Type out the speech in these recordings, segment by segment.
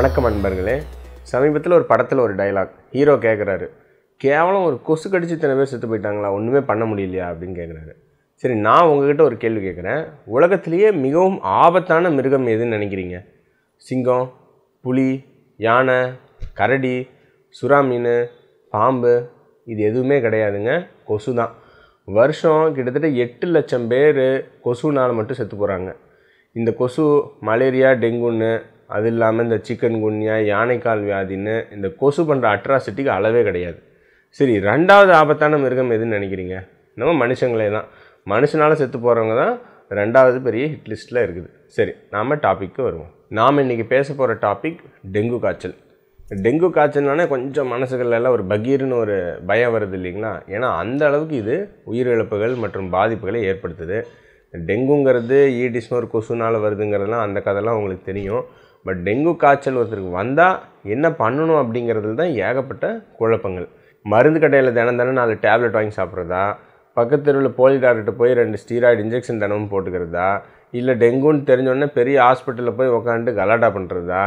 வணக்கம் அன்பர்களே சமீபத்தில் ஒரு படத்தில் ஒரு டைலாக் ஹீரோ கேட்குறாரு கேவலம் ஒரு கொசு கடிச்சு இத்தனை பேர் செத்து போயிட்டாங்களா ஒன்றுமே பண்ண முடியலையா அப்படின்னு கேட்குறாரு சரி நான் உங்ககிட்ட ஒரு கேள்வி கேட்குறேன் உலகத்திலேயே மிகவும் ஆபத்தான மிருகம் எதுன்னு நினைக்கிறீங்க சிங்கம் புலி யானை கரடி சுறா மீன் பாம்பு இது எதுவுமே கிடையாதுங்க கொசு தான் வருஷம் கிட்டத்தட்ட எட்டு லட்சம் பேர் கொசுனால் மட்டும் செத்து போகிறாங்க இந்த கொசு மலேரியா டெங்குன்னு அது இல்லாமல் இந்த சிக்கன் குன்யா யானைக்கால் வியாதின்னு இந்த கொசு பண்ணுற அட்ராசிட்டிக்கு அளவே கிடையாது சரி ரெண்டாவது ஆபத்தான மிருகம் எதுன்னு நினைக்கிறீங்க நம்ம மனுஷங்களே தான் மனுஷனால் செத்து போகிறவங்க தான் ரெண்டாவது பெரிய ஹிட் இருக்குது சரி நாம் டாப்பிக்கு வருவோம் நாம் இன்றைக்கி பேச போகிற டாபிக் டெங்கு காய்ச்சல் டெங்கு காய்ச்சல்னாலே கொஞ்சம் மனசுகளெல்லாம் ஒரு பகீர்னு ஒரு பயம் வருது இல்லைங்களா ஏன்னா அந்த அளவுக்கு இது உயிரிழப்புகள் மற்றும் பாதிப்புகளை ஏற்படுத்துது டெங்குங்கிறது ஈடிஸ்னு கொசுனால் வருதுங்கிறதுலாம் அந்த கதைலாம் உங்களுக்கு தெரியும் பட் டெங்கு காய்ச்சல் ஒருத்தருக்கு வந்தால் என்ன பண்ணணும் அப்படிங்கிறதுல தான் ஏகப்பட்ட குழப்பங்கள் மருந்து கடையில் தினம் தினம் நாலு டேப்லெட் வாங்கி சாப்பிட்றதா பக்கத்து தெருவில் போலி டாக்டர்கிட்ட போய் ரெண்டு ஸ்டீராய்டு இன்ஜெக்ஷன் தினமும் போட்டுக்கிறதா இல்லை டெங்குன்னு தெரிஞ்சோடனே பெரிய ஹாஸ்பிட்டலில் போய் உக்காந்துட்டு கலாட்டா பண்ணுறதா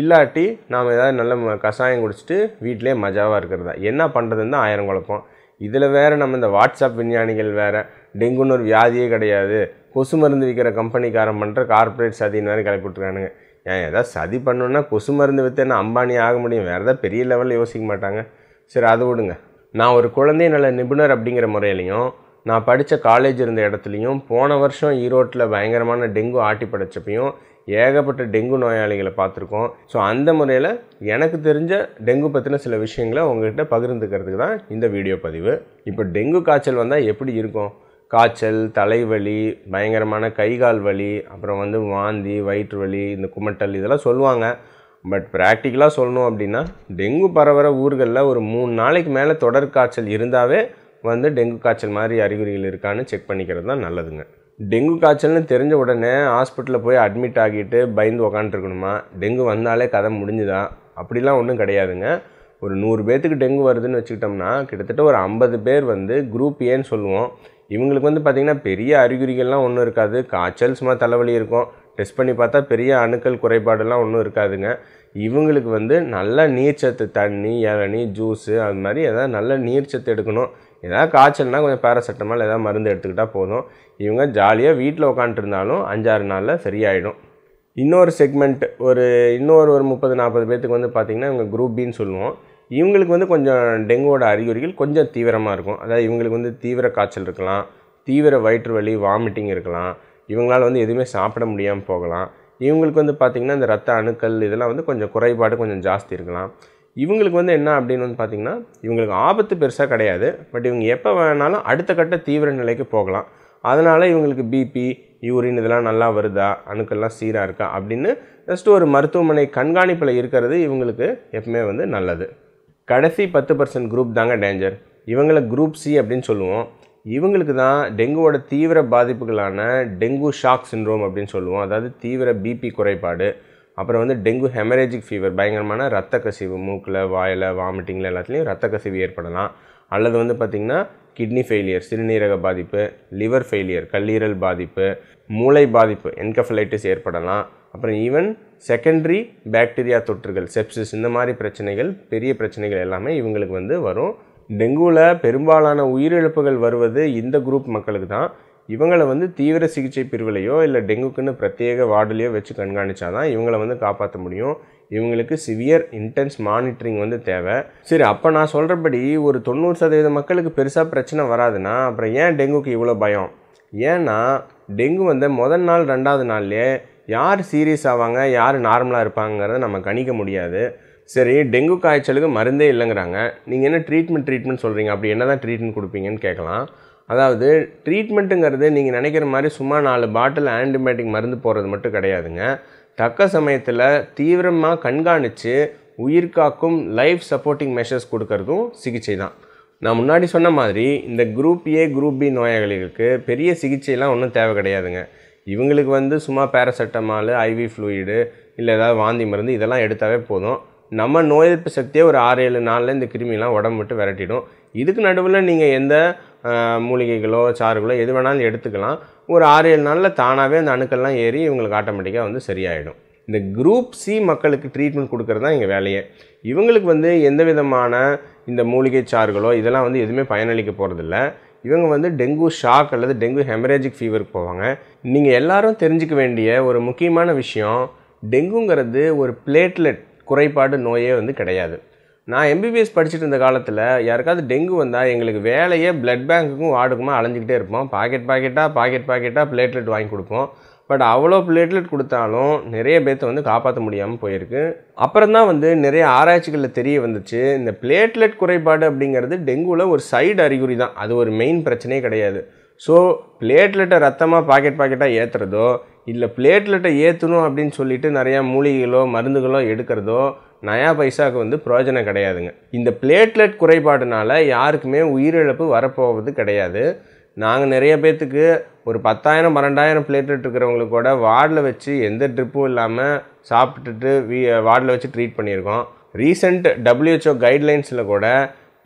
இல்லாட்டி நாம் ஏதாவது நல்ல கஷாயம் குடிச்சிட்டு வீட்டிலே மஜாவாக இருக்கிறதா என்ன பண்ணுறதுன்னு தான் ஆயிரம் குழப்பம் இதில் வேறு நம்ம இந்த வாட்ஸ்அப் விஞ்ஞானிகள் வேறு டெங்குன்னு ஒரு வியாதியே கிடையாது கொசு மருந்து விற்கிற கம்பெனிக்காரன் பண்ணுற கார்ப்பரேட் சதின்னு வேறு கிளப்பிட்டுருக்கானுங்க ஏன் ஏதாவது சதி பண்ணணுன்னா கொசு மருந்து விற்றுனா அம்பானி ஆக முடியும் வேறு ஏதாவது பெரிய லெவலில் யோசிக்க மாட்டாங்க சரி அதை விடுங்க நான் ஒரு குழந்தை நல்ல நிபுணர் அப்படிங்கிற முறையிலையும் நான் படித்த காலேஜ் இருந்த இடத்துலையும் போன வருஷம் ஈரோட்டில் பயங்கரமான டெங்கு ஆட்டி படைச்சப்பையும் ஏகப்பட்ட டெங்கு நோயாளிகளை பார்த்துருக்கோம் ஸோ அந்த முறையில் எனக்கு தெரிஞ்ச டெங்கு பற்றின சில விஷயங்களை உங்ககிட்ட பகிர்ந்துக்கிறதுக்கு தான் இந்த வீடியோ பதிவு இப்போ டெங்கு காய்ச்சல் வந்தால் எப்படி இருக்கும் காய்ச்சல் தலைவலி பயங்கரமான கை கால் வலி அப்புறம் வந்து வாந்தி வயிற்று வலி இந்த குமட்டல் இதெல்லாம் சொல்லுவாங்க பட் ப்ராக்டிக்கலாக சொல்லணும் அப்படின்னா டெங்கு பரவுற ஊர்களில் ஒரு மூணு நாளைக்கு மேலே தொடர் காய்ச்சல் இருந்தாவே வந்து டெங்கு காய்ச்சல் மாதிரி அறிகுறிகள் இருக்கான்னு செக் பண்ணிக்கிறது தான் நல்லதுங்க டெங்கு காய்ச்சல்னு தெரிஞ்ச உடனே ஹாஸ்பிட்டலில் போய் அட்மிட் ஆகிட்டு பயந்து உக்காண்ட்ருக்கணுமா டெங்கு வந்தாலே கதை முடிஞ்சுதா அப்படிலாம் ஒன்றும் கிடையாதுங்க ஒரு நூறு பேர்த்துக்கு டெங்கு வருதுன்னு வச்சுக்கிட்டோம்னா கிட்டத்தட்ட ஒரு ஐம்பது பேர் வந்து குரூப் ஏன்னு சொல்லுவோம் இவங்களுக்கு வந்து பார்த்திங்கன்னா பெரிய அறிகுறிகள்லாம் ஒன்றும் இருக்காது காய்ச்சல் சும்மா தலைவலி இருக்கும் டெஸ்ட் பண்ணி பார்த்தா பெரிய அணுக்கள் குறைபாடெல்லாம் ஒன்றும் இருக்காதுங்க இவங்களுக்கு வந்து நல்ல நீர்ச்சத்து தண்ணி இளநி ஜூஸு அது மாதிரி எதாவது நல்ல நீர்ச்சத்து எடுக்கணும் எதாவது காய்ச்சல்னால் கொஞ்சம் பேராசெட்டமால் எதாவது மருந்து எடுத்துக்கிட்டால் போதும் இவங்க ஜாலியாக வீட்டில் உட்காந்துருந்தாலும் அஞ்சாறு நாளில் சரியாயிடும் இன்னொரு செக்மெண்ட் ஒரு இன்னொரு ஒரு முப்பது நாற்பது பேர்த்துக்கு வந்து பார்த்திங்கன்னா இவங்க குரூப் பின்னு சொல்லுவோம் இவங்களுக்கு வந்து கொஞ்சம் டெங்குவோட அறிகுறிகள் கொஞ்சம் தீவிரமாக இருக்கும் அதாவது இவங்களுக்கு வந்து தீவிர காய்ச்சல் இருக்கலாம் தீவிர வயிற்று வலி வாமிட்டிங் இருக்கலாம் இவங்களால் வந்து எதுவுமே சாப்பிட முடியாமல் போகலாம் இவங்களுக்கு வந்து பார்த்திங்கன்னா இந்த ரத்த அணுக்கள் இதெல்லாம் வந்து கொஞ்சம் குறைபாடு கொஞ்சம் ஜாஸ்தி இருக்கலாம் இவங்களுக்கு வந்து என்ன அப்படின்னு வந்து பார்த்திங்கன்னா இவங்களுக்கு ஆபத்து பெருசாக கிடையாது பட் இவங்க எப்போ வேணாலும் அடுத்த கட்ட தீவிர நிலைக்கு போகலாம் அதனால் இவங்களுக்கு பிபி யூரின் இதெல்லாம் நல்லா வருதா அணுக்கள்லாம் சீராக இருக்கா அப்படின்னு ஜஸ்ட் ஒரு மருத்துவமனை கண்காணிப்பில் இருக்கிறது இவங்களுக்கு எப்பவுமே வந்து நல்லது கடைசி பத்து பர்சன்ட் குரூப் தாங்க டேஞ்சர் இவங்களை குரூப் சி அப்படின்னு சொல்லுவோம் இவங்களுக்கு தான் டெங்குவோட தீவிர பாதிப்புகளான டெங்கு ஷாக் சின்ரோம் அப்படின்னு சொல்லுவோம் அதாவது தீவிர பிபி குறைபாடு அப்புறம் வந்து டெங்கு ஹெமரேஜிக் ஃபீவர் பயங்கரமான ரத்த கசிவு மூக்கில் வாயில் வாமிட்டிங்கில் எல்லாத்துலேயும் ரத்த கசிவு ஏற்படலாம் அல்லது வந்து பார்த்திங்கன்னா கிட்னி ஃபெயிலியர் சிறுநீரக பாதிப்பு லிவர் ஃபெயிலியர் கல்லீரல் பாதிப்பு மூளை பாதிப்பு என்கஃபலைட்டிஸ் ஏற்படலாம் அப்புறம் ஈவன் செகண்டரி பேக்டீரியா தொற்றுகள் செப்சிஸ் இந்த மாதிரி பிரச்சனைகள் பெரிய பிரச்சனைகள் எல்லாமே இவங்களுக்கு வந்து வரும் டெங்குவில் பெரும்பாலான உயிரிழப்புகள் வருவது இந்த குரூப் மக்களுக்கு தான் இவங்களை வந்து தீவிர சிகிச்சை பிரிவுலையோ இல்லை டெங்குக்குன்னு பிரத்யேக வார்டுலையோ வச்சு கண்காணிச்சா தான் இவங்களை வந்து காப்பாற்ற முடியும் இவங்களுக்கு சிவியர் இன்டென்ஸ் மானிட்டரிங் வந்து தேவை சரி அப்போ நான் சொல்கிறபடி ஒரு தொண்ணூறு சதவீத மக்களுக்கு பெருசாக பிரச்சனை வராதுன்னா அப்புறம் ஏன் டெங்குக்கு இவ்வளோ பயம் ஏன்னா டெங்கு வந்து முதல் நாள் ரெண்டாவது நாள்லேயே யார் சீரியஸ் ஆவாங்க யார் நார்மலாக இருப்பாங்கிறத நம்ம கணிக்க முடியாது சரி டெங்கு காய்ச்சலுக்கு மருந்தே இல்லைங்கிறாங்க நீங்கள் என்ன ட்ரீட்மெண்ட் ட்ரீட்மெண்ட் சொல்கிறீங்க அப்படி என்ன தான் ட்ரீட்மெண்ட் கொடுப்பீங்கன்னு கேட்கலாம் அதாவது ட்ரீட்மெண்ட்டுங்கிறது நீங்கள் நினைக்கிற மாதிரி சும்மா நாலு பாட்டில் ஆன்டிபயோட்டிக் மருந்து போகிறது மட்டும் கிடையாதுங்க தக்க சமயத்தில் தீவிரமாக கண்காணித்து உயிர்காக்கும் லைஃப் சப்போர்ட்டிங் மெஷர்ஸ் கொடுக்கறதும் சிகிச்சை தான் நான் முன்னாடி சொன்ன மாதிரி இந்த குரூப் ஏ குரூப் பி நோயாளிகளுக்கு பெரிய சிகிச்சைலாம் ஒன்றும் தேவை கிடையாதுங்க இவங்களுக்கு வந்து சும்மா பேராசெட்டமால் ஐவி ஃப்ளூயிடு இல்லை ஏதாவது வாந்தி மருந்து இதெல்லாம் எடுத்தாவே போதும் நம்ம நோய் எதிர்ப்பு சக்தியே ஒரு ஆறு ஏழு நாளில் இந்த கிருமிலாம் உடம்பு விட்டு விரட்டிடும் இதுக்கு நடுவில் நீங்கள் எந்த மூலிகைகளோ சாறுகளோ எது வேணாலும் எடுத்துக்கலாம் ஒரு ஆறு ஏழு நாளில் தானாகவே அந்த அணுக்கள்லாம் ஏறி இவங்களுக்கு ஆட்டோமேட்டிக்காக வந்து சரியாயிடும் இந்த குரூப் சி மக்களுக்கு ட்ரீட்மெண்ட் கொடுக்குறது தான் எங்கள் வேலையே இவங்களுக்கு வந்து எந்த விதமான இந்த மூலிகை சாறுகளோ இதெல்லாம் வந்து எதுவுமே பயனளிக்க போகிறதில்ல இவங்க வந்து டெங்கு ஷாக் அல்லது டெங்கு ஹெமரேஜிக் ஃபீவருக்கு போவாங்க நீங்கள் எல்லாரும் தெரிஞ்சுக்க வேண்டிய ஒரு முக்கியமான விஷயம் டெங்குங்கிறது ஒரு பிளேட்லெட் குறைபாடு நோயே வந்து கிடையாது நான் எம்பிபிஎஸ் படிச்சுட்டு இருந்த காலத்தில் யாருக்காவது டெங்கு வந்தால் எங்களுக்கு வேலையே பிளட் பேங்க்குக்கும் வார்டுக்குமா அலைஞ்சிக்கிட்டே இருப்போம் பாக்கெட் பாக்கெட்டாக பாக்கெட் பாக்கெட்டாக பிளேட்லெட் வாங்கி கொடுப்போம் பட் அவ்வளோ பிளேட்லெட் கொடுத்தாலும் நிறைய பேர்த்த வந்து காப்பாற்ற முடியாமல் போயிருக்கு அப்புறம் தான் வந்து நிறைய ஆராய்ச்சிகளில் தெரிய வந்துச்சு இந்த பிளேட்லெட் குறைபாடு அப்படிங்கிறது டெங்குவில் ஒரு சைடு அறிகுறி தான் அது ஒரு மெயின் பிரச்சனையே கிடையாது ஸோ பிளேட்லெட்டை ரத்தமாக பாக்கெட் பாக்கெட்டாக ஏற்றுறதோ இல்லை பிளேட்லெட்டை ஏற்றணும் அப்படின்னு சொல்லிட்டு நிறையா மூலிகைகளோ மருந்துகளோ எடுக்கிறதோ நயா பைசாவுக்கு வந்து பிரயோஜனம் கிடையாதுங்க இந்த பிளேட்லெட் குறைபாடுனால யாருக்குமே உயிரிழப்பு வரப்போவது கிடையாது நாங்கள் நிறைய பேர்த்துக்கு ஒரு பத்தாயிரம் பன்னெண்டாயிரம் பிளேட்லெட் இருக்கிறவங்களுக்கு கூட வார்டில் வச்சு எந்த ட்ரிப்பும் இல்லாமல் சாப்பிட்டுட்டு வீ வார்டில் வச்சு ட்ரீட் பண்ணியிருக்கோம் ரீசெண்ட் டபிள்யூஹெச்ஓ கைட்லைன்ஸில் கூட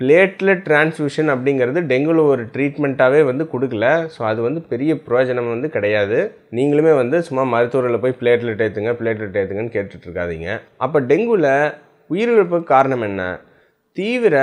பிளேட்லெட் டிரான்ஸ்ஃபியூஷன் அப்படிங்கிறது டெங்குவில் ஒரு ட்ரீட்மெண்ட்டாகவே வந்து கொடுக்கல ஸோ அது வந்து பெரிய பிரயோஜனம் வந்து கிடையாது நீங்களுமே வந்து சும்மா மருத்துவரில் போய் பிளேட்லெட் ஏற்றுங்க பிளேட்லெட் ஏற்றுங்கன்னு கேட்டுட்ருக்காதீங்க அப்போ டெங்குவில் உயிரிழப்புக்கு காரணம் என்ன தீவிர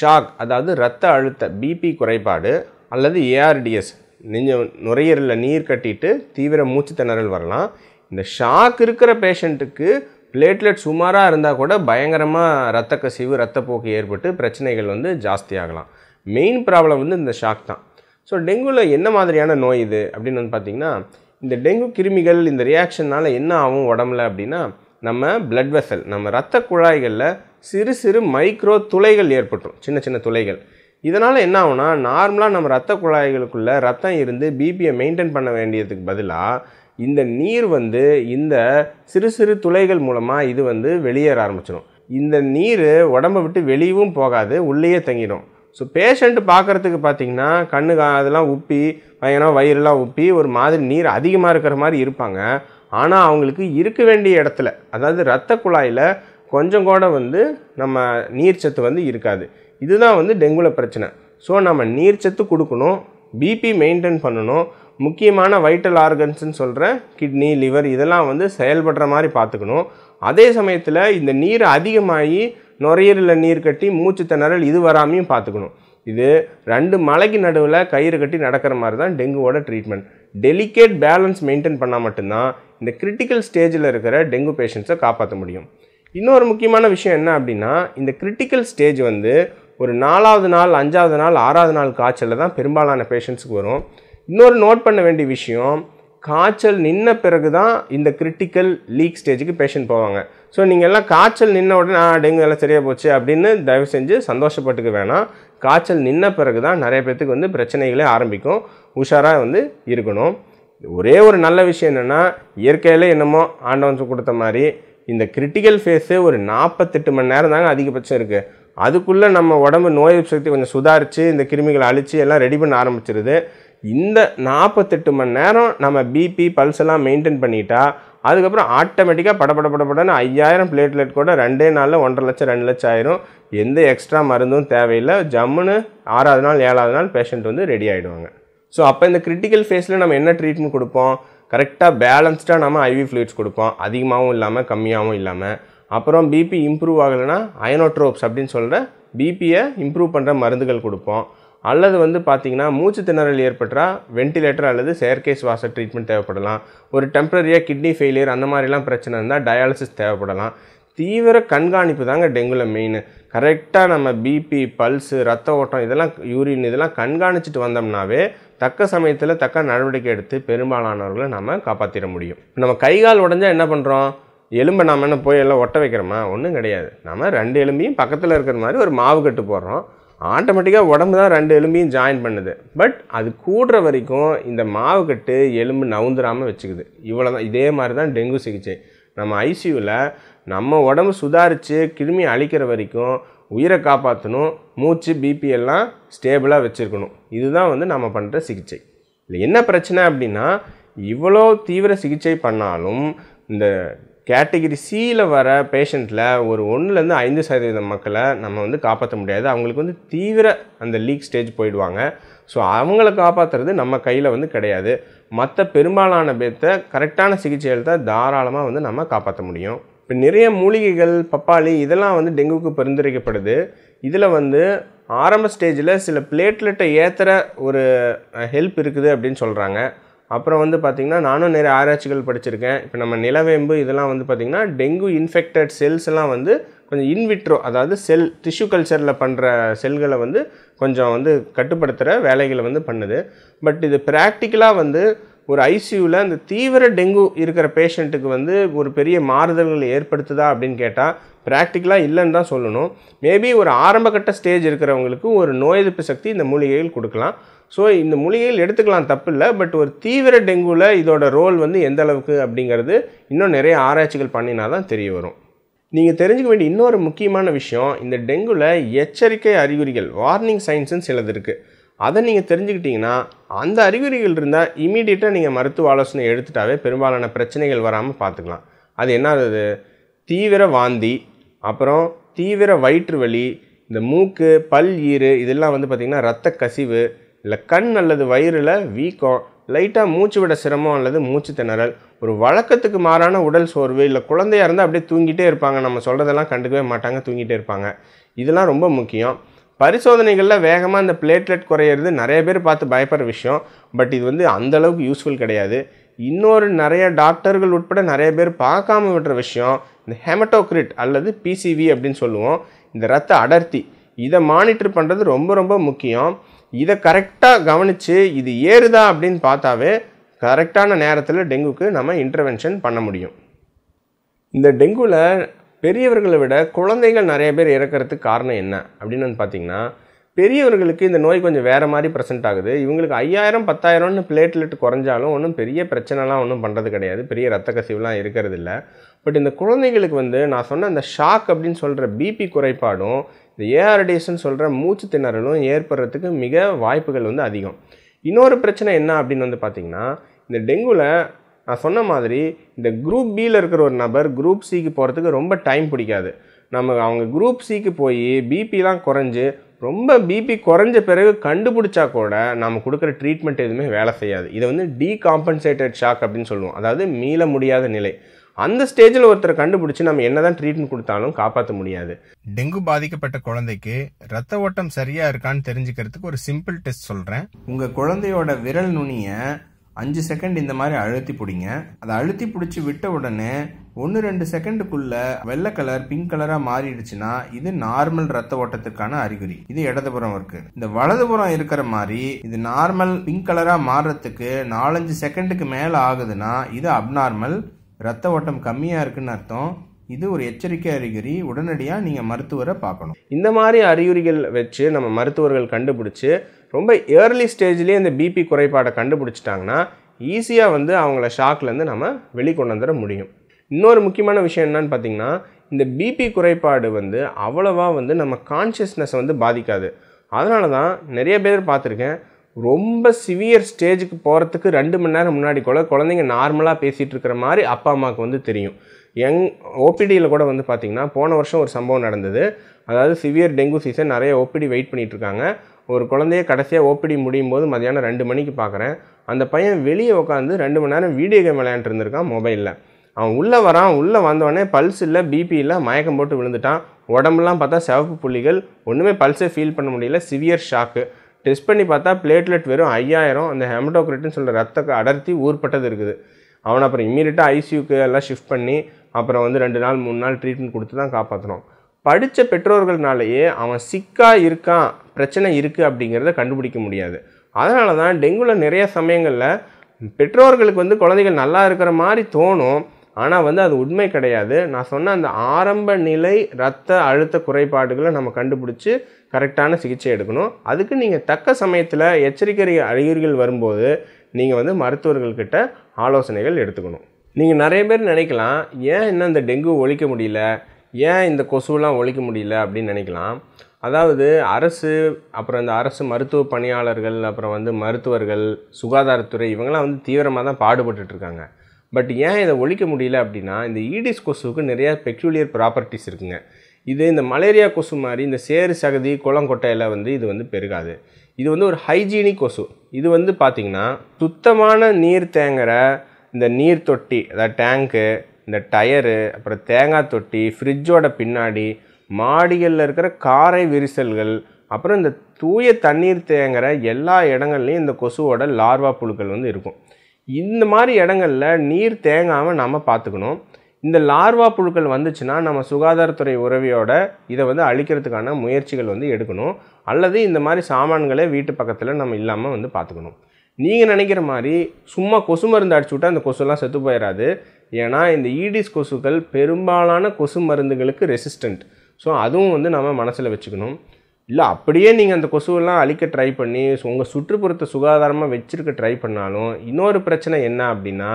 ஷாக் அதாவது ரத்த அழுத்த பிபி குறைபாடு அல்லது ஏஆர்டிஎஸ் நெஞ்ச நுரையீரலில் நீர் கட்டிட்டு தீவிர மூச்சு திணறல் வரலாம் இந்த ஷாக் இருக்கிற பேஷண்ட்டுக்கு பிளேட்லெட் சுமாராக இருந்தால் கூட பயங்கரமாக ரத்த கசிவு ரத்தப்போக்கு ஏற்பட்டு பிரச்சனைகள் வந்து ஜாஸ்தியாகலாம் மெயின் ப்ராப்ளம் வந்து இந்த ஷாக் தான் ஸோ டெங்குவில் என்ன மாதிரியான நோய் இது அப்படின்னு வந்து பார்த்திங்கன்னா இந்த டெங்கு கிருமிகள் இந்த ரியாக்ஷனால் என்ன ஆகும் உடம்புல அப்படின்னா நம்ம பிளட் வெசல் நம்ம ரத்த குழாய்களில் சிறு சிறு மைக்ரோ துளைகள் ஏற்பட்டுரும் சின்ன சின்ன துளைகள் இதனால் என்ன ஆகுனா நார்மலாக நம்ம ரத்த குழாய்களுக்குள்ளே ரத்தம் இருந்து பிபியை மெயின்டைன் பண்ண வேண்டியதுக்கு பதிலாக இந்த நீர் வந்து இந்த சிறு சிறு துளைகள் மூலமாக இது வந்து வெளியேற ஆரம்பிச்சிடும் இந்த நீர் உடம்பை விட்டு வெளியவும் போகாது உள்ளேயே தங்கிடும் ஸோ பேஷண்ட்டு பார்க்குறதுக்கு பார்த்தீங்கன்னா கண்ணு அதெல்லாம் உப்பி பயணம் வயிறுலாம் உப்பி ஒரு மாதிரி நீர் அதிகமாக இருக்கிற மாதிரி இருப்பாங்க ஆனால் அவங்களுக்கு இருக்க வேண்டிய இடத்துல அதாவது ரத்த குழாயில் கொஞ்சம் கூட வந்து நம்ம நீர் சத்து வந்து இருக்காது இதுதான் வந்து டெங்குல பிரச்சனை ஸோ நம்ம நீர் சத்து கொடுக்கணும் பிபி மெயின்டைன் பண்ணணும் முக்கியமான வைட்டல் ஆர்கன்ஸ்னு சொல்கிற கிட்னி லிவர் இதெல்லாம் வந்து செயல்படுற மாதிரி பார்த்துக்கணும் அதே சமயத்தில் இந்த நீர் அதிகமாகி நுரையீரலில் நீர் கட்டி மூச்சு திணறல் இது வராமையும் பார்த்துக்கணும் இது ரெண்டு மலைக்கு நடுவில் கயிறு கட்டி நடக்கிற மாதிரி தான் டெங்குவோட ட்ரீட்மெண்ட் டெலிகேட் பேலன்ஸ் மெயின்டைன் பண்ணால் மட்டும்தான் இந்த கிரிட்டிக்கல் ஸ்டேஜில் இருக்கிற டெங்கு பேஷண்ட்ஸை காப்பாற்ற முடியும் இன்னொரு முக்கியமான விஷயம் என்ன அப்படின்னா இந்த கிரிட்டிக்கல் ஸ்டேஜ் வந்து ஒரு நாலாவது நாள் அஞ்சாவது நாள் ஆறாவது நாள் காய்ச்சலில் தான் பெரும்பாலான பேஷண்ட்ஸுக்கு வரும் இன்னொரு நோட் பண்ண வேண்டிய விஷயம் காய்ச்சல் நின்ன பிறகு தான் இந்த கிரிட்டிக்கல் லீக் ஸ்டேஜுக்கு பேஷண்ட் போவாங்க ஸோ நீங்கள் எல்லாம் காய்ச்சல் நின்ன உடனே நான் டெங்கு எல்லாம் சரியாக போச்சு அப்படின்னு தயவு செஞ்சு சந்தோஷப்பட்டுக்க வேணாம் காய்ச்சல் நின்ன பிறகு தான் நிறைய பேர்த்துக்கு வந்து பிரச்சனைகளே ஆரம்பிக்கும் உஷாராக வந்து இருக்கணும் ஒரே ஒரு நல்ல விஷயம் என்னென்னா இயற்கையில் என்னமோ ஆண்டவன் கொடுத்த மாதிரி இந்த கிரிட்டிக்கல் ஃபேஸு ஒரு நாற்பத்தெட்டு மணி நேரம் தாங்க அதிகபட்சம் இருக்குது அதுக்குள்ளே நம்ம உடம்பு நோய் சக்தி கொஞ்சம் சுதாரித்து இந்த கிருமிகளை அழித்து எல்லாம் ரெடி பண்ண ஆரம்பிச்சிருது இந்த நாற்பத்தெட்டு மணி நேரம் நம்ம பிபி பல்ஸ் எல்லாம் மெயின்டைன் பண்ணிட்டா அதுக்கப்புறம் ஆட்டோமேட்டிக்காக படப்பட படப்படன்னு ஐயாயிரம் பிளேட்லெட் கூட ரெண்டே நாளில் ஒன்றரை லட்சம் ரெண்டு லட்சம் ஆயிரும் எந்த எக்ஸ்ட்ரா மருந்தும் தேவையில்லை ஜம்முன்னு ஆறாவது நாள் ஏழாவது நாள் பேஷண்ட் வந்து ரெடி ஆகிடுவாங்க ஸோ அப்போ இந்த கிரிட்டிக்கல் ஃபேஸில் நம்ம என்ன ட்ரீட்மெண்ட் கொடுப்போம் கரெக்டாக பேலன்ஸ்டாக நம்ம ஐவி ஃப்ளூயிட்ஸ் கொடுப்போம் அதிகமாகவும் இல்லாமல் கம்மியாகவும் இல்லாமல் அப்புறம் பிபி இம்ப்ரூவ் ஆகலைன்னா அயனோட்ரோப்ஸ் அப்படின்னு சொல்கிற பிபியை இம்ப்ரூவ் பண்ணுற மருந்துகள் கொடுப்போம் அல்லது வந்து பார்த்திங்கன்னா மூச்சு திணறல் ஏற்பட்டால் வென்டிலேட்டர் அல்லது செயற்கை சுவாச ட்ரீட்மெண்ட் தேவைப்படலாம் ஒரு டெம்பரரியாக கிட்னி ஃபெயிலியர் அந்த மாதிரிலாம் பிரச்சனை இருந்தால் டயாலிசிஸ் தேவைப்படலாம் தீவிர கண்காணிப்பு தாங்க டெங்குல மெயின் கரெக்டாக நம்ம பிபி பல்ஸு ரத்த ஓட்டம் இதெல்லாம் யூரின் இதெல்லாம் கண்காணிச்சிட்டு வந்தோம்னாவே தக்க சமயத்தில் தக்க நடவடிக்கை எடுத்து பெரும்பாலானவர்களை நம்ம காப்பாற்றிட முடியும் நம்ம கைகால் உடஞ்சால் என்ன பண்ணுறோம் எலும்பை நாம் என்ன போய் எல்லாம் ஒட்ட வைக்கிறோமா ஒன்றும் கிடையாது நம்ம ரெண்டு எலும்பையும் பக்கத்தில் இருக்கிற மாதிரி ஒரு மாவு கட்டு போடுறோம் ஆட்டோமேட்டிக்காக உடம்பு தான் ரெண்டு எலும்பையும் ஜாயின் பண்ணுது பட் அது கூடுற வரைக்கும் இந்த மாவு கட்டு எலும்பு நவுந்துராமல் வச்சுக்குது இவ்வளோ தான் இதே மாதிரி தான் டெங்கு சிகிச்சை நம்ம ஐசியூவில் நம்ம உடம்பு சுதாரித்து கிருமி அழிக்கிற வரைக்கும் உயிரை காப்பாற்றணும் மூச்சு பிபி எல்லாம் ஸ்டேபிளாக வச்சுருக்கணும் இதுதான் வந்து நம்ம பண்ணுற சிகிச்சை இல்லை என்ன பிரச்சனை அப்படின்னா இவ்வளோ தீவிர சிகிச்சை பண்ணாலும் இந்த கேட்டகிரி சியில் வர பேஷண்ட்டில் ஒரு ஒன்றுலேருந்து ஐந்து சதவீதம் மக்களை நம்ம வந்து காப்பாற்ற முடியாது அவங்களுக்கு வந்து தீவிர அந்த லீக் ஸ்டேஜ் போயிடுவாங்க ஸோ அவங்கள காப்பாற்றுறது நம்ம கையில் வந்து கிடையாது மற்ற பெரும்பாலான பேர்த்தை கரெக்டான சிகிச்சைகள் தான் தாராளமாக வந்து நம்ம காப்பாற்ற முடியும் இப்போ நிறைய மூலிகைகள் பப்பாளி இதெல்லாம் வந்து டெங்குக்கு பரிந்துரைக்கப்படுது இதில் வந்து ஆரம்ப ஸ்டேஜில் சில பிளேட்லெட்டை ஏற்றுற ஒரு ஹெல்ப் இருக்குது அப்படின்னு சொல்கிறாங்க அப்புறம் வந்து பார்த்திங்கன்னா நானும் நிறைய ஆராய்ச்சிகள் படிச்சிருக்கேன் இப்போ நம்ம நிலவேம்பு இதெல்லாம் வந்து பார்த்திங்கன்னா டெங்கு இன்ஃபெக்டட் செல்ஸ் எல்லாம் வந்து கொஞ்சம் இன்விட்ரோ அதாவது செல் டிஷ்யூ கல்ச்சரில் பண்ணுற செல்களை வந்து கொஞ்சம் வந்து கட்டுப்படுத்துகிற வேலைகளை வந்து பண்ணுது பட் இது ப்ராக்டிக்கலாக வந்து ஒரு ஐசியூவில் அந்த தீவிர டெங்கு இருக்கிற பேஷண்ட்டுக்கு வந்து ஒரு பெரிய மாறுதல்கள் ஏற்படுத்துதா அப்படின்னு கேட்டால் ப்ராக்டிக்கலாக இல்லைன்னு தான் சொல்லணும் மேபி ஒரு ஆரம்பகட்ட ஸ்டேஜ் இருக்கிறவங்களுக்கு ஒரு நோய் எதிர்ப்பு சக்தி இந்த மூலிகைகள் கொடுக்கலாம் ஸோ இந்த மூலிகைகள் எடுத்துக்கலாம் தப்பில்லை பட் ஒரு தீவிர டெங்குவில் இதோட ரோல் வந்து எந்த அளவுக்கு அப்படிங்கிறது இன்னும் நிறைய ஆராய்ச்சிகள் பண்ணினா தான் தெரிய வரும் நீங்கள் தெரிஞ்சுக்க வேண்டிய இன்னொரு முக்கியமான விஷயம் இந்த டெங்குவில் எச்சரிக்கை அறிகுறிகள் வார்னிங் சைன்ஸ்னு சிலது இருக்குது அதை நீங்கள் தெரிஞ்சுக்கிட்டிங்கன்னா அந்த அறிகுறிகள் இருந்தால் இமீடியட்டாக நீங்கள் மருத்துவ ஆலோசனை எடுத்துட்டாவே பெரும்பாலான பிரச்சனைகள் வராமல் பார்த்துக்கலாம் அது என்ன ஆகுது தீவிர வாந்தி அப்புறம் தீவிர வயிற்று வலி இந்த மூக்கு பல் ஈறு இதெல்லாம் வந்து பார்த்திங்கன்னா ரத்த கசிவு இல்லை கண் அல்லது வயிறில் வீக்கம் லைட்டாக மூச்சு விட சிரமம் அல்லது மூச்சு திணறல் ஒரு வழக்கத்துக்கு மாறான உடல் சோர்வு இல்லை குழந்தையாக இருந்தால் அப்படியே தூங்கிட்டே இருப்பாங்க நம்ம சொல்கிறதெல்லாம் கண்டுக்கவே மாட்டாங்க தூங்கிட்டே இருப்பாங்க இதெல்லாம் ரொம்ப முக்கியம் பரிசோதனைகளில் வேகமாக அந்த பிளேட்லெட் குறையிறது நிறைய பேர் பார்த்து பயப்படுற விஷயம் பட் இது வந்து அந்தளவுக்கு யூஸ்ஃபுல் கிடையாது இன்னொரு நிறைய டாக்டர்கள் உட்பட நிறைய பேர் பார்க்காம விடுற விஷயம் இந்த ஹெமட்டோக்ரிட் அல்லது பிசிவி அப்படின்னு சொல்லுவோம் இந்த ரத்த அடர்த்தி இதை மானிட்டர் பண்ணுறது ரொம்ப ரொம்ப முக்கியம் இதை கரெக்டாக கவனித்து இது ஏறுதா அப்படின்னு பார்த்தாவே கரெக்டான நேரத்தில் டெங்குக்கு நம்ம இன்டர்வென்ஷன் பண்ண முடியும் இந்த டெங்குவில் பெரியவர்களை விட குழந்தைகள் நிறைய பேர் இறக்கிறதுக்கு காரணம் என்ன அப்படின்னு பார்த்தீங்கன்னா பெரியவர்களுக்கு இந்த நோய் கொஞ்சம் வேறு மாதிரி ப்ரெசென்ட் ஆகுது இவங்களுக்கு ஐயாயிரம் பத்தாயிரம்னு பிளேட்லெட் குறைஞ்சாலும் ஒன்றும் பெரிய பிரச்சனைலாம் ஒன்றும் பண்ணுறது கிடையாது பெரிய ரத்த கசிவுலாம் இருக்கிறது இல்லை பட் இந்த குழந்தைகளுக்கு வந்து நான் சொன்ன அந்த ஷாக் அப்படின்னு சொல்கிற பிபி குறைபாடும் இந்த ஏஆர்டிஎஸ்ன்னு சொல்கிற மூச்சு திணறலும் ஏற்படுறதுக்கு மிக வாய்ப்புகள் வந்து அதிகம் இன்னொரு பிரச்சனை என்ன அப்படின்னு வந்து பார்த்திங்கன்னா இந்த டெங்குவில் நான் சொன்ன மாதிரி இந்த குரூப் பியில் இருக்கிற ஒரு நபர் குரூப் சிக்கு போகிறதுக்கு ரொம்ப டைம் பிடிக்காது நம்ம அவங்க குரூப் சிக்கு போய் பிபிலாம் குறைஞ்சு ரொம்ப பிபி குறைஞ்ச பிறகு கண்டுபிடிச்சா கூட நம்ம கொடுக்குற ட்ரீட்மெண்ட் எதுவுமே வேலை செய்யாது இதை வந்து டீகாம்பன்சேட்டட் ஷாக் அப்படின்னு சொல்லுவோம் அதாவது மீள முடியாத நிலை அந்த ஸ்டேஜில் ஒருத்தரை கண்டுபிடிச்சி நம்ம என்னதான் ட்ரீட்மெண்ட் கொடுத்தாலும் காப்பாற்ற முடியாது டெங்கு பாதிக்கப்பட்ட குழந்தைக்கு ரத்த ஓட்டம் சரியா இருக்கான்னு தெரிஞ்சுக்கிறதுக்கு ஒரு சிம்பிள் டெஸ்ட் சொல்றேன் உங்க குழந்தையோட விரல் நுனிய அஞ்சு செகண்ட் இந்த மாதிரி அழுத்தி பிடிங்க அதை அழுத்தி பிடிச்சி விட்ட உடனே ஒன்று ரெண்டு செகண்டுக்குள்ள வெள்ளை கலர் பிங்க் கலராக மாறிடுச்சுன்னா இது நார்மல் ரத்த ஓட்டத்துக்கான அறிகுறி இது இடதுபுறம் இருக்கு இந்த வலதுபுறம் இருக்கிற மாதிரி இது நார்மல் பிங்க் கலராக மாறுறதுக்கு நாலஞ்சு செகண்டுக்கு மேலே ஆகுதுன்னா இது அப்நார்மல் ரத்த ஓட்டம் கம்மியாக இருக்குன்னு அர்த்தம் இது ஒரு எச்சரிக்கை அறிகுறி உடனடியாக நீங்கள் மருத்துவரை பார்க்கணும் இந்த மாதிரி அறிகுறிகள் வச்சு நம்ம மருத்துவர்கள் கண்டுபிடிச்சி ரொம்ப ஏர்லி ஸ்டேஜ்லேயே இந்த பிபி குறைபாடை கண்டுபிடிச்சிட்டாங்கன்னா ஈஸியாக வந்து அவங்கள ஷாக்லேருந்து நம்ம வெளிக்கொண்டு வந்துட முடியும் இன்னொரு முக்கியமான விஷயம் என்னன்னு பார்த்தீங்கன்னா இந்த பிபி குறைபாடு வந்து அவ்வளோவா வந்து நம்ம கான்ஷியஸ்னஸ் வந்து பாதிக்காது அதனால தான் நிறைய பேர் பார்த்துருக்கேன் ரொம்ப சிவியர் ஸ்டேஜுக்கு போகிறதுக்கு ரெண்டு மணி நேரம் முன்னாடி கூட குழந்தைங்க நார்மலாக பேசிகிட்டு இருக்கிற மாதிரி அப்பா அம்மாவுக்கு வந்து தெரியும் எங் ஓபிடியில் கூட வந்து பார்த்திங்கன்னா போன வருஷம் ஒரு சம்பவம் நடந்தது அதாவது சிவியர் டெங்கு சீசன் நிறைய ஓபிடி வெயிட் பண்ணிகிட்ருக்காங்க ஒரு குழந்தைய கடைசியாக ஓபிடி முடியும் போது மதியானம் ரெண்டு மணிக்கு பார்க்குறேன் அந்த பையன் வெளியே உட்காந்து ரெண்டு மணி நேரம் வீடியோ கேம் விளையாண்டுருந்துருக்கான் மொபைலில் அவன் உள்ளே வரான் உள்ளே வந்தவொடனே பல்ஸ் இல்லை பிபி இல்லை மயக்கம் போட்டு விழுந்துட்டான் உடம்புலாம் பார்த்தா சிவப்பு புள்ளிகள் ஒன்றுமே பல்ஸை ஃபீல் பண்ண முடியல சிவியர் ஷாக்கு டெஸ்ட் பண்ணி பார்த்தா பிளேட்லெட் வெறும் ஐயாயிரம் அந்த ஹெமடோக்ரிட்னு சொல்கிற ரத்த அடர்த்தி ஊர்பட்டது இருக்குது அவனை அப்புறம் இம்மீடியட்டாக ஐசியூக்கு எல்லாம் ஷிஃப்ட் பண்ணி அப்புறம் வந்து ரெண்டு நாள் மூணு நாள் ட்ரீட்மெண்ட் கொடுத்து தான் காப்பாற்றணும் படித்த பெற்றோர்கள்னாலேயே அவன் சிக்காக இருக்கான் பிரச்சனை இருக்குது அப்படிங்கிறத கண்டுபிடிக்க முடியாது அதனால தான் டெங்குவில் நிறைய சமயங்களில் பெற்றோர்களுக்கு வந்து குழந்தைகள் நல்லா இருக்கிற மாதிரி தோணும் ஆனால் வந்து அது உண்மை கிடையாது நான் சொன்ன அந்த ஆரம்ப நிலை இரத்த அழுத்த குறைபாடுகளை நம்ம கண்டுபிடிச்சி கரெக்டான சிகிச்சை எடுக்கணும் அதுக்கு நீங்கள் தக்க சமயத்தில் எச்சரிக்கை அறிகுறிகள் வரும்போது நீங்கள் வந்து மருத்துவர்கள்கிட்ட ஆலோசனைகள் எடுத்துக்கணும் நீங்கள் நிறைய பேர் நினைக்கலாம் ஏன் இன்னும் இந்த டெங்கு ஒழிக்க முடியல ஏன் இந்த கொசுவெலாம் ஒழிக்க முடியல அப்படின்னு நினைக்கலாம் அதாவது அரசு அப்புறம் இந்த அரசு மருத்துவ பணியாளர்கள் அப்புறம் வந்து மருத்துவர்கள் சுகாதாரத்துறை இவங்கெல்லாம் வந்து தீவிரமாக தான் இருக்காங்க பட் ஏன் இதை ஒழிக்க முடியல அப்படின்னா இந்த ஈடிஸ் கொசுவுக்கு நிறையா பெக்யூலியர் ப்ராப்பர்ட்டிஸ் இருக்குங்க இது இந்த மலேரியா கொசு மாதிரி இந்த சேறு சகதி குளங்கொட்டையில் வந்து இது வந்து பெருகாது இது வந்து ஒரு ஹைஜீனிக் கொசு இது வந்து பார்த்திங்கன்னா சுத்தமான நீர் தேங்குகிற இந்த நீர் தொட்டி அதாவது டேங்க்கு இந்த டயரு அப்புறம் தேங்காய் தொட்டி ஃப்ரிட்ஜோட பின்னாடி மாடிகளில் இருக்கிற காரை விரிசல்கள் அப்புறம் இந்த தூய தண்ணீர் தேங்குகிற எல்லா இடங்கள்லையும் இந்த கொசுவோட லார்வா புழுக்கள் வந்து இருக்கும் இந்த மாதிரி இடங்களில் நீர் தேங்காமல் நம்ம பார்த்துக்கணும் இந்த லார்வா புழுக்கள் வந்துச்சுன்னா நம்ம சுகாதாரத்துறை உறவியோட இதை வந்து அழிக்கிறதுக்கான முயற்சிகள் வந்து எடுக்கணும் அல்லது இந்த மாதிரி சாமான்களை வீட்டு பக்கத்தில் நம்ம இல்லாமல் வந்து பார்த்துக்கணும் நீங்கள் நினைக்கிற மாதிரி சும்மா கொசு மருந்து அடிச்சு விட்டால் அந்த கொசுலாம் செத்து போயிடாது ஏன்னா இந்த ஈடிஸ் கொசுக்கள் பெரும்பாலான கொசு மருந்துகளுக்கு ரெசிஸ்டண்ட் ஸோ அதுவும் வந்து நம்ம மனசில் வச்சுக்கணும் இல்லை அப்படியே நீங்கள் அந்த கொசுவெல்லாம் அழிக்க ட்ரை பண்ணி உங்கள் சுற்றுப்புறத்தை சுகாதாரமாக வச்சுருக்க ட்ரை பண்ணாலும் இன்னொரு பிரச்சனை என்ன அப்படின்னா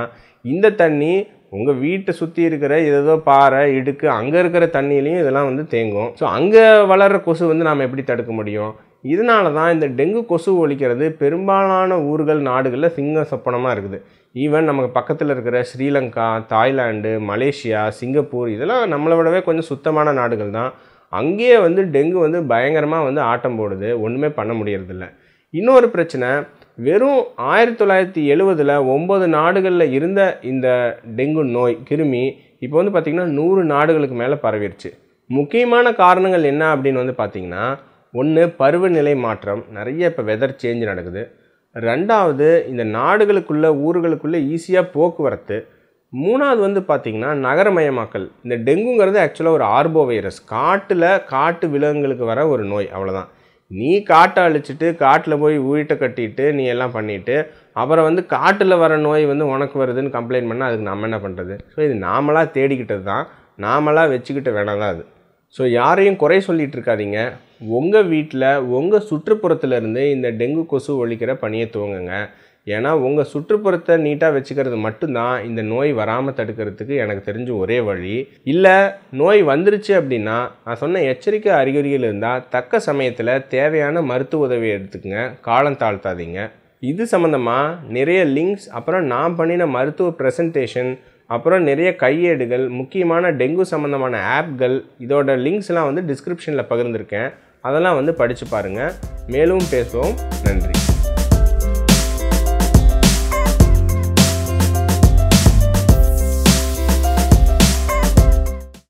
இந்த தண்ணி உங்கள் வீட்டை சுற்றி இருக்கிற ஏதோ பாறை இடுக்கு அங்கே இருக்கிற தண்ணியிலையும் இதெல்லாம் வந்து தேங்கும் ஸோ அங்கே வளர்கிற கொசு வந்து நாம் எப்படி தடுக்க முடியும் இதனால தான் இந்த டெங்கு கொசு ஒழிக்கிறது பெரும்பாலான ஊர்கள் நாடுகளில் சிங்க சொப்பனமாக இருக்குது ஈவன் நமக்கு பக்கத்தில் இருக்கிற ஸ்ரீலங்கா தாய்லாண்டு மலேசியா சிங்கப்பூர் இதெல்லாம் நம்மளை விடவே கொஞ்சம் சுத்தமான நாடுகள் தான் அங்கேயே வந்து டெங்கு வந்து பயங்கரமாக வந்து ஆட்டம் போடுது ஒன்றுமே பண்ண முடியறதில்ல இன்னொரு பிரச்சனை வெறும் ஆயிரத்தி தொள்ளாயிரத்தி எழுவதில் ஒம்பது நாடுகளில் இருந்த இந்த டெங்கு நோய் கிருமி இப்போ வந்து பார்த்திங்கன்னா நூறு நாடுகளுக்கு மேலே பரவிடுச்சு முக்கியமான காரணங்கள் என்ன அப்படின்னு வந்து பார்த்திங்கன்னா ஒன்று பருவநிலை மாற்றம் நிறைய இப்போ வெதர் சேஞ்ச் நடக்குது ரெண்டாவது இந்த நாடுகளுக்குள்ளே ஊர்களுக்குள்ளே ஈஸியாக போக்குவரத்து மூணாவது வந்து பார்த்திங்கன்னா நகரமயமாக்கல் இந்த டெங்குங்கிறது ஆக்சுவலாக ஒரு ஆர்போ வைரஸ் காட்டில் காட்டு விலங்குகளுக்கு வர ஒரு நோய் அவ்வளோதான் நீ காட்டை அழிச்சிட்டு காட்டில் போய் வீட்டை கட்டிட்டு நீ எல்லாம் பண்ணிவிட்டு அப்புறம் வந்து காட்டில் வர நோய் வந்து உனக்கு வருதுன்னு கம்ப்ளைண்ட் பண்ணால் அதுக்கு நம்ம என்ன பண்ணுறது ஸோ இது நாமளாக தேடிக்கிட்டது தான் நாமளாக வச்சுக்கிட்ட வேணாம் தான் அது ஸோ யாரையும் குறை சொல்லிகிட்டு இருக்காதிங்க உங்கள் வீட்டில் உங்கள் சுற்றுப்புறத்துலேருந்து இந்த டெங்கு கொசு ஒழிக்கிற பணியை துவங்குங்க ஏன்னா உங்கள் சுற்றுப்புறத்தை நீட்டாக வச்சுக்கிறது மட்டும்தான் இந்த நோய் வராமல் தடுக்கிறதுக்கு எனக்கு தெரிஞ்ச ஒரே வழி இல்லை நோய் வந்துருச்சு அப்படின்னா நான் சொன்ன எச்சரிக்கை அறிகுறிகள் இருந்தால் தக்க சமயத்தில் தேவையான மருத்துவ உதவி எடுத்துக்கங்க காலம் தாழ்த்தாதீங்க இது சம்மந்தமாக நிறைய லிங்க்ஸ் அப்புறம் நான் பண்ணின மருத்துவ ப்ரெசன்டேஷன் அப்புறம் நிறைய கையேடுகள் முக்கியமான டெங்கு சம்மந்தமான ஆப்கள் இதோட லிங்க்ஸ்லாம் வந்து டிஸ்கிரிப்ஷனில் பகிர்ந்திருக்கேன் அதெல்லாம் வந்து படித்து பாருங்கள் மேலும் பேசுவோம் நன்றி